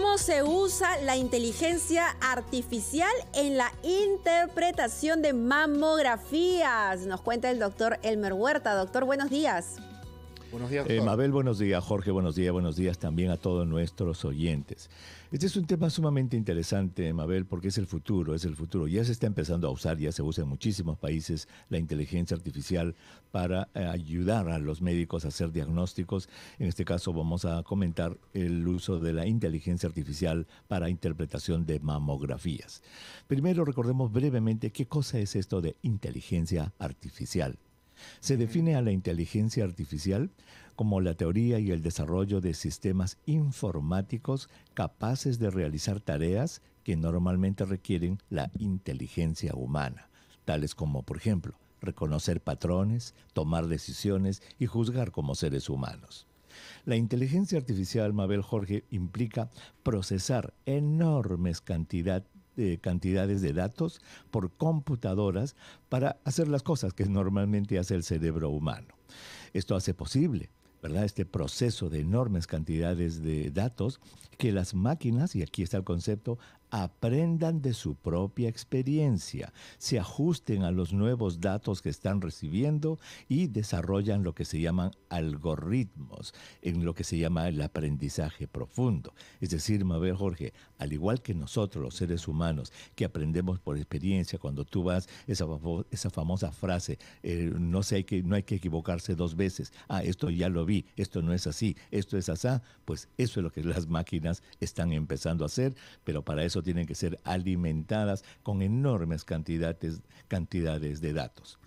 cómo se usa la inteligencia artificial en la interpretación de mamografías. Nos cuenta el doctor Elmer Huerta. Doctor, buenos días. Buenos días. Eh, Mabel, buenos días. Jorge, buenos días. Buenos días también a todos nuestros oyentes. Este es un tema sumamente interesante, Mabel, porque es el futuro, es el futuro. Ya se está empezando a usar, ya se usa en muchísimos países la inteligencia artificial para eh, ayudar a los médicos a hacer diagnósticos. En este caso vamos a comentar el uso de la inteligencia artificial para interpretación de mamografías. Primero recordemos brevemente qué cosa es esto de inteligencia artificial. Se define a la inteligencia artificial como la teoría y el desarrollo de sistemas informáticos capaces de realizar tareas que normalmente requieren la inteligencia humana, tales como, por ejemplo, reconocer patrones, tomar decisiones y juzgar como seres humanos. La inteligencia artificial, Mabel Jorge, implica procesar enormes cantidades de cantidades de datos por computadoras para hacer las cosas que normalmente hace el cerebro humano. Esto hace posible ¿verdad? este proceso de enormes cantidades de datos que las máquinas, y aquí está el concepto, aprendan de su propia experiencia, se ajusten a los nuevos datos que están recibiendo y desarrollan lo que se llaman algoritmos, en lo que se llama el aprendizaje profundo. Es decir, Mabel Jorge, al igual que nosotros los seres humanos que aprendemos por experiencia, cuando tú vas, esa, esa famosa frase, eh, no, hay que, no hay que equivocarse dos veces, ah, esto ya lo vi, esto no es así, esto es asá, pues eso es lo que las máquinas están empezando a hacer, pero para eso tienen que ser alimentadas con enormes cantidades, cantidades de datos.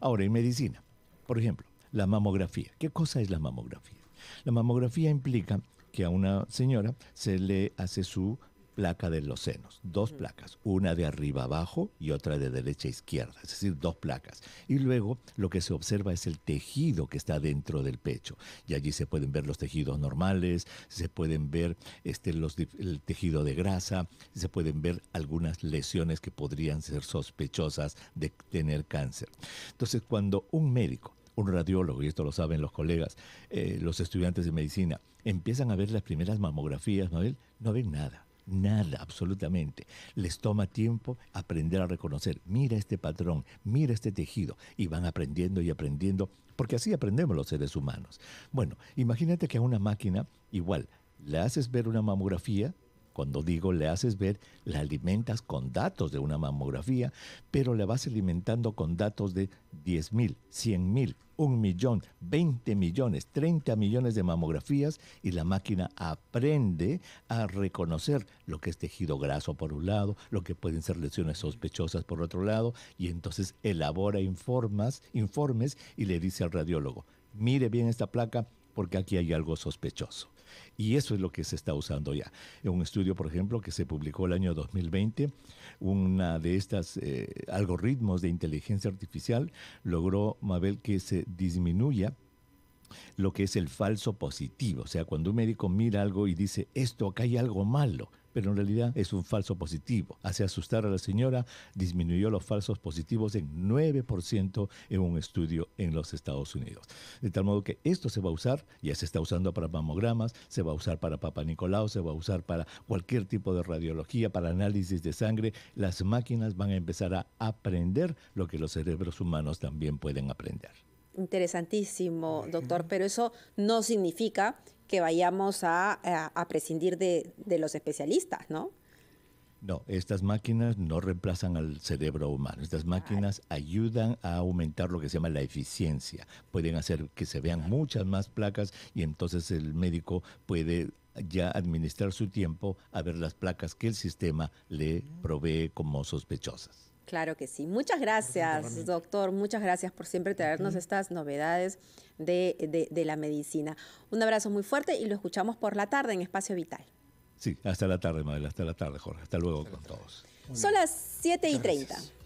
Ahora, en medicina, por ejemplo, la mamografía. ¿Qué cosa es la mamografía? La mamografía implica que a una señora se le hace su placa de los senos, dos placas, una de arriba abajo y otra de derecha a izquierda, es decir, dos placas. Y luego lo que se observa es el tejido que está dentro del pecho. Y allí se pueden ver los tejidos normales, se pueden ver este, el tejido de grasa, se pueden ver algunas lesiones que podrían ser sospechosas de tener cáncer. Entonces, cuando un médico un radiólogo, y esto lo saben los colegas, eh, los estudiantes de medicina, empiezan a ver las primeras mamografías, no ven nada Nada, absolutamente. Les toma tiempo aprender a reconocer, mira este patrón, mira este tejido, y van aprendiendo y aprendiendo, porque así aprendemos los seres humanos. Bueno, imagínate que a una máquina igual le haces ver una mamografía, cuando digo le haces ver, la alimentas con datos de una mamografía, pero la vas alimentando con datos de 10 mil, 100 mil, 1 millón, 20 millones, 30 millones de mamografías y la máquina aprende a reconocer lo que es tejido graso por un lado, lo que pueden ser lesiones sospechosas por otro lado y entonces elabora informas, informes y le dice al radiólogo, mire bien esta placa porque aquí hay algo sospechoso. Y eso es lo que se está usando ya. En un estudio, por ejemplo, que se publicó el año 2020, una de estas eh, algoritmos de inteligencia artificial, logró Mabel que se disminuya lo que es el falso positivo. O sea, cuando un médico mira algo y dice, esto acá hay algo malo, pero en realidad es un falso positivo. Hace asustar a la señora, disminuyó los falsos positivos en 9% en un estudio en los Estados Unidos. De tal modo que esto se va a usar, ya se está usando para mamogramas, se va a usar para Papa Nicolau, se va a usar para cualquier tipo de radiología, para análisis de sangre. Las máquinas van a empezar a aprender lo que los cerebros humanos también pueden aprender. Interesantísimo, doctor, pero eso no significa que vayamos a, prescindir de, los especialistas, ¿no? No, estas máquinas no reemplazan al cerebro humano. Estas máquinas ayudan a aumentar lo que se llama la eficiencia. Pueden hacer que se vean muchas más placas y entonces el médico puede ya administrar su tiempo a ver las placas que el sistema le provee como sospechosas. Claro que sí. Muchas gracias, doctor. Muchas gracias por siempre traernos estas novedades de, la medicina. Un abrazo muy fuerte y lo escuchamos por la tarde en Espacio Vital. Sí, hasta la tarde, Madela. Hasta la tarde, Jorge. Hasta luego con todos. Son las 7 y 30.